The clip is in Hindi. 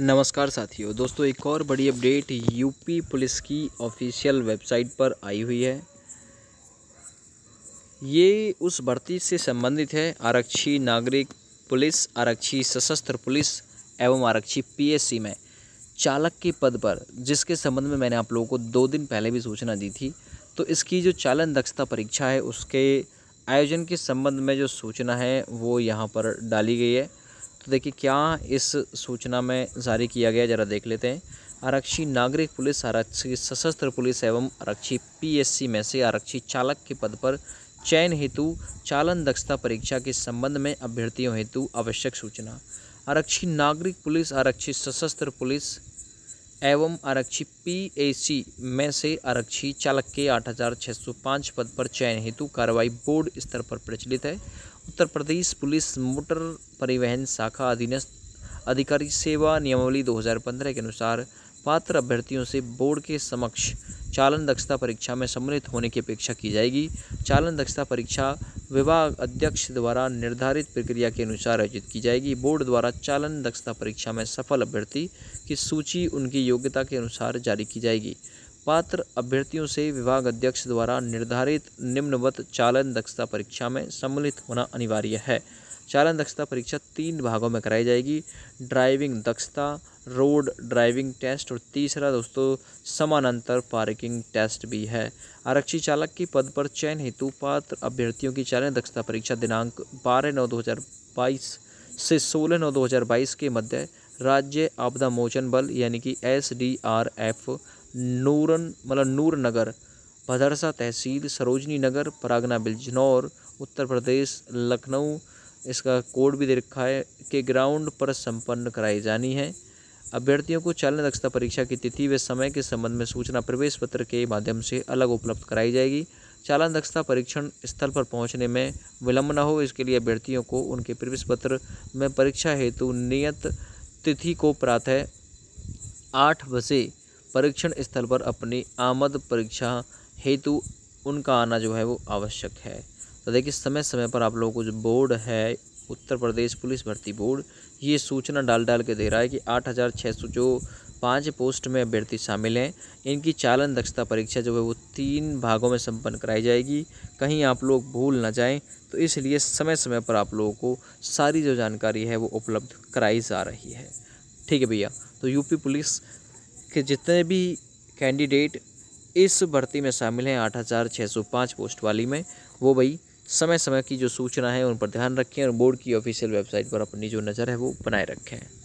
नमस्कार साथियों दोस्तों एक और बड़ी अपडेट यूपी पुलिस की ऑफिशियल वेबसाइट पर आई हुई है ये उस भर्ती से संबंधित है आरक्षी नागरिक पुलिस आरक्षी सशस्त्र पुलिस एवं आरक्षी पीएससी में चालक के पद पर जिसके संबंध में मैंने आप लोगों को दो दिन पहले भी सूचना दी थी तो इसकी जो चालन दक्षता परीक्षा है उसके आयोजन के संबंध में जो सूचना है वो यहाँ पर डाली गई है तो देखिए क्या इस सूचना में जारी किया गया ज़रा देख लेते हैं आरक्षी नागरिक पुलिस आरक्षी सशस्त्र पुलिस एवं आरक्षी पीएससी में से आरक्षी चालक के पद पर चयन हेतु चालन दक्षता परीक्षा के संबंध में अभ्यर्थियों हेतु आवश्यक सूचना आरक्षी नागरिक पुलिस आरक्षी सशस्त्र पुलिस एवं आरक्षी पीएसी में से आरक्षी चालक के 8,605 पद पर चयन हेतु कार्रवाई बोर्ड स्तर पर प्रचलित है उत्तर प्रदेश पुलिस मोटर परिवहन शाखा अधीनस्थ अधिकारी सेवा नियमावली 2015 के अनुसार पात्र अभ्यर्थियों से बोर्ड के समक्ष चालन दक्षता परीक्षा में सम्मिलित होने की अपेक्षा की जाएगी चालन दक्षता परीक्षा विभाग अध्यक्ष द्वारा निर्धारित प्रक्रिया के अनुसार आयोजित की जाएगी बोर्ड द्वारा चालन दक्षता परीक्षा में सफल अभ्यर्थी की सूची उनकी योग्यता के अनुसार जारी की जाएगी पात्र अभ्यर्थियों से विभाग अध्यक्ष द्वारा निर्धारित निम्नवत चालन दक्षता परीक्षा में सम्मिलित होना अनिवार्य है चालन दक्षता परीक्षा तीन भागों में कराई जाएगी ड्राइविंग दक्षता रोड ड्राइविंग टेस्ट और तीसरा दोस्तों समानांतर पार्किंग टेस्ट भी है आरक्षी चालक की पद पर चयन हेतु पात्र अभ्यर्थियों की चालन दक्षता परीक्षा दिनांक बारह नौ दो हज़ार बाईस से सोलह नौ दो हज़ार बाईस के मध्य राज्य आपदा मोचन बल यानी कि एस डी आर एफ नूरन मतलब नगर भदरसा तहसील सरोजनी नगर परागना बिजनौर उत्तर प्रदेश लखनऊ इसका कोड भी दे रखा है के ग्राउंड पर संपन्न कराई जानी है अभ्यर्थियों को चालन दक्षता परीक्षा की तिथि व समय के संबंध में सूचना प्रवेश पत्र के माध्यम से अलग उपलब्ध कराई जाएगी चालन दक्षता परीक्षण स्थल पर पहुंचने में विलंब न हो इसके लिए अभ्यर्थियों को उनके प्रवेश पत्र में परीक्षा हेतु नियत तिथि को प्रातः आठ बजे परीक्षण स्थल पर अपनी आमद परीक्षा हेतु उनका आना जो है वो आवश्यक है तो देखिए समय समय पर आप लोगों को जो बोर्ड है उत्तर प्रदेश पुलिस भर्ती बोर्ड ये सूचना डाल डाल के दे रहा है कि आठ हज़ार छः सौ जो पाँच पोस्ट में अभ्यर्थी शामिल हैं इनकी चालन दक्षता परीक्षा जो है वो तीन भागों में संपन्न कराई जाएगी कहीं आप लोग भूल ना जाएं तो इसलिए समय समय पर आप लोगों को सारी जो जानकारी है वो उपलब्ध कराई जा रही है ठीक है भैया तो यूपी पुलिस कि जितने भी कैंडिडेट इस भर्ती में शामिल हैं आठ हज़ार छः सौ पाँच पोस्ट वाली में वो भाई समय समय की जो सूचना है उन पर ध्यान रखें और बोर्ड की ऑफिशियल वेबसाइट पर अपनी जो नज़र है वो बनाए रखें